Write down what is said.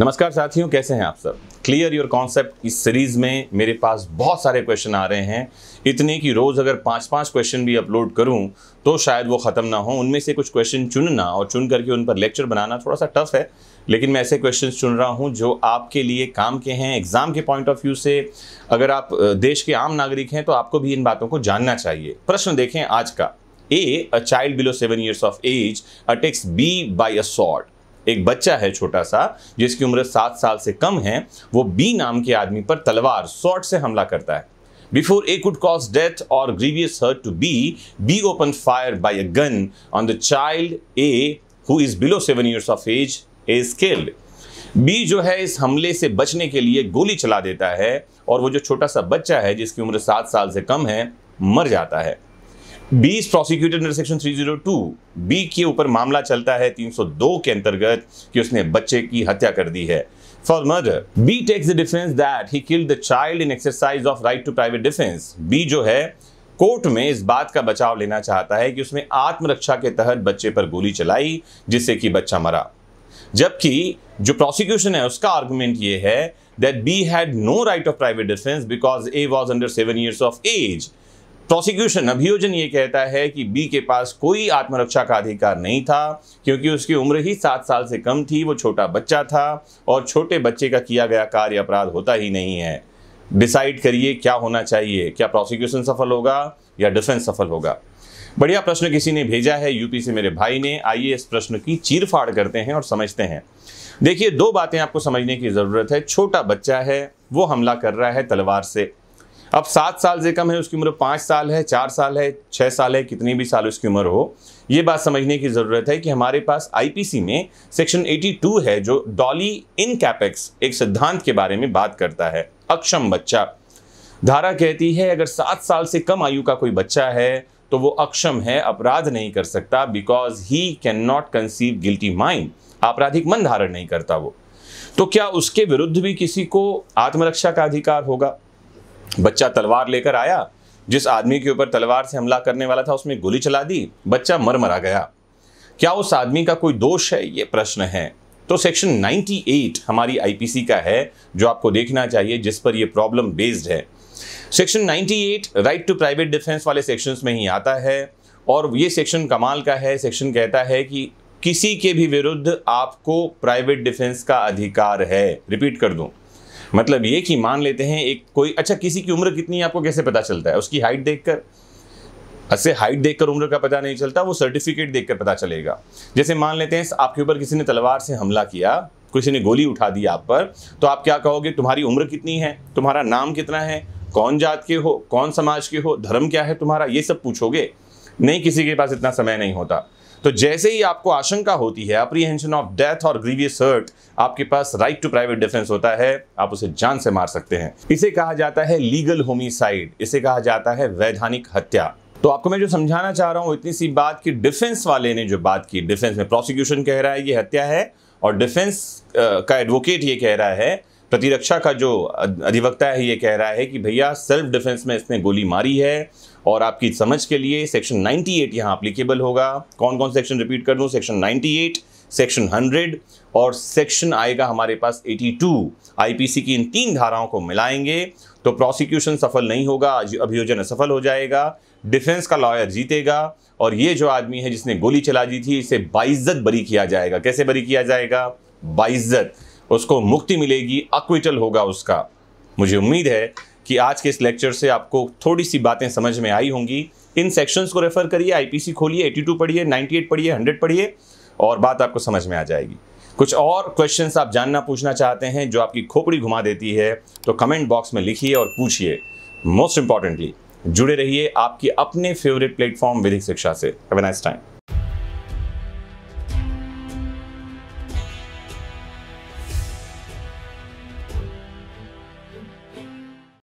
नमस्कार साथियों कैसे हैं आप सब क्लियर योर कॉन्सेप्ट इस सीरीज में मेरे पास बहुत सारे क्वेश्चन आ रहे हैं इतने कि रोज़ अगर पांच पांच क्वेश्चन भी अपलोड करूं तो शायद वो ख़त्म ना हो उनमें से कुछ क्वेश्चन चुनना और चुन करके उन पर लेक्चर बनाना थोड़ा सा टफ है लेकिन मैं ऐसे क्वेश्चन चुन रहा हूँ जो आपके लिए काम के हैं एग्ज़ाम के पॉइंट ऑफ व्यू से अगर आप देश के आम नागरिक हैं तो आपको भी इन बातों को जानना चाहिए प्रश्न देखें आज का A a child below seven years of age attacks B by a sword एक बच्चा है छोटा सा जिसकी उम्र सात साल से कम है वो बी नाम के आदमी पर तलवार शॉर्ट से हमला करता है before A could cause death or grievous hurt to B B open fire by a gun on the child A who is below seven years of age is killed. B जो है इस हमले से बचने के लिए गोली चला देता है और वो जो छोटा सा बच्चा है जिसकी उम्र सात साल से कम है मर जाता है बीस प्रोसिक्यूटेड अंडर सेक्शन 302 बी के ऊपर मामला चलता है 302 के अंतर्गत कि उसने बच्चे की हत्या कर दी है for murder B takes the defence that he killed the child in exercise of right to private defence B जो है कोर्ट में इस बात का बचाव लेना चाहता है कि उसने आत्मरक्षा के तहत बच्चे पर गोली चलाई जिससे कि बच्चा मरा जबकि जो प्रोसिक्यूशन है उसका आर्गूमेंट ये है that B had no right of private defence because A was under seven years of age prosecution अभियोजन ये कहता है कि बी के पास कोई आत्मरक्षा का अधिकार नहीं था क्योंकि उसकी उम्र ही सात साल से कम थी वो छोटा बच्चा था और छोटे बच्चे का किया गया कार्य अपराध होता ही नहीं है डिसाइड करिए क्या होना चाहिए क्या प्रोसिक्यूशन सफल होगा या डिफेंस सफल होगा बढ़िया प्रश्न किसी ने भेजा है यूपी से मेरे भाई ने आइए इस प्रश्न की चीरफाड़ करते हैं और समझते हैं देखिए दो बातें आपको समझने की ज़रूरत है छोटा बच्चा है वो हमला कर रहा है तलवार से अब सात साल से कम है उसकी उम्र पाँच साल है चार साल है छः साल है कितनी भी साल उसकी उम्र हो ये बात समझने की ज़रूरत है कि हमारे पास आईपीसी में सेक्शन 82 है जो डॉली इन कैपेक्स एक सिद्धांत के बारे में बात करता है अक्षम बच्चा धारा कहती है अगर सात साल से कम आयु का कोई बच्चा है तो वो अक्षम है अपराध नहीं कर सकता because he can not conceive guilty mind आपराधिक मन धारण नहीं करता वो तो क्या उसके विरुद्ध भी किसी को आत्मरक्षा का अधिकार होगा बच्चा तलवार लेकर आया जिस आदमी के ऊपर तलवार से हमला करने वाला था उसमें गोली चला दी बच्चा मर मरा गया क्या उस आदमी का कोई दोष है ये प्रश्न है तो सेक्शन 98 हमारी आईपीसी का है जो आपको देखना चाहिए जिस पर ये प्रॉब्लम बेस्ड है section 98 right to private defence वाले सेक्शंस में ही आता है और ये सेक्शन कमाल का है सेक्शन कहता है कि किसी के भी विरुद्ध आपको प्राइवेट डिफेंस का अधिकार है रिपीट कर दूं मतलब ये कि मान लेते हैं एक कोई अच्छा किसी की उम्र कितनी है आपको कैसे पता चलता है उसकी हाइट देखकर ऐसे हाइट देखकर उम्र का पता नहीं चलता वो सर्टिफिकेट देखकर पता चलेगा जैसे मान लेते हैं आपके ऊपर किसी ने तलवार से हमला किया किसी ने गोली उठा दी आप पर तो आप क्या कहोगे तुम्हारी उम्र कितनी है तुम्हारा नाम कितना है कौन जात के हो कौन समाज के हो धर्म क्या है तुम्हारा ये सब पूछोगे नहीं किसी के पास इतना समय नहीं होता तो जैसे ही आपको आशंका होती है apprehension of death or grievous hurt आपके पास राइट टू प्राइवेट डिफेंस होता है आप उसे जान से मार सकते हैं इसे कहा जाता है लीगल होमिसाइड इसे कहा जाता है वैधानिक हत्या तो आपको मैं जो समझाना चाह रहा हूं इतनी सी बात कि डिफेंस वाले ने जो बात की डिफेंस में प्रोसिक्यूशन कह रहा है ये हत्या है और डिफेंस का एडवोकेट ये कह रहा है प्रतिरक्षा का जो अधिवक्ता है ये कह रहा है कि भैया सेल्फ डिफेंस में इसने गोली मारी है और आपकी समझ के लिए सेक्शन 98 एट यहाँ अप्लीकेबल होगा कौन कौन सेक्शन रिपीट कर दूँ सेक्शन 98, सेक्शन 100 और सेक्शन आएगा हमारे पास 82 टू की इन तीन धाराओं को मिलाएंगे तो प्रोसिक्यूशन सफल नहीं होगा अभियोजन असफल हो जाएगा डिफेंस का लॉयर जीतेगा और ये जो आदमी है जिसने गोली चला दी थी इसे बाइज्जत बरी किया जाएगा कैसे बरी किया जाएगा बाइज्जत उसको मुक्ति मिलेगी अक्विटल होगा उसका मुझे उम्मीद है कि आज के इस लेक्चर से आपको थोड़ी सी बातें समझ में आई होंगी इन सेक्शंस को रेफर करिए आईपीसी खोलिए 82 पढ़िए 98 पढ़िए 100 पढ़िए और बात आपको समझ में आ जाएगी कुछ और क्वेश्चन आप जानना पूछना चाहते हैं जो आपकी खोपड़ी घुमा देती है तो कमेंट बॉक्स में लिखिए और पूछिए मोस्ट इंपॉर्टेंटली जुड़े रहिए आपके अपने फेवरेट प्लेटफॉर्म विधिक शिक्षा से टाइम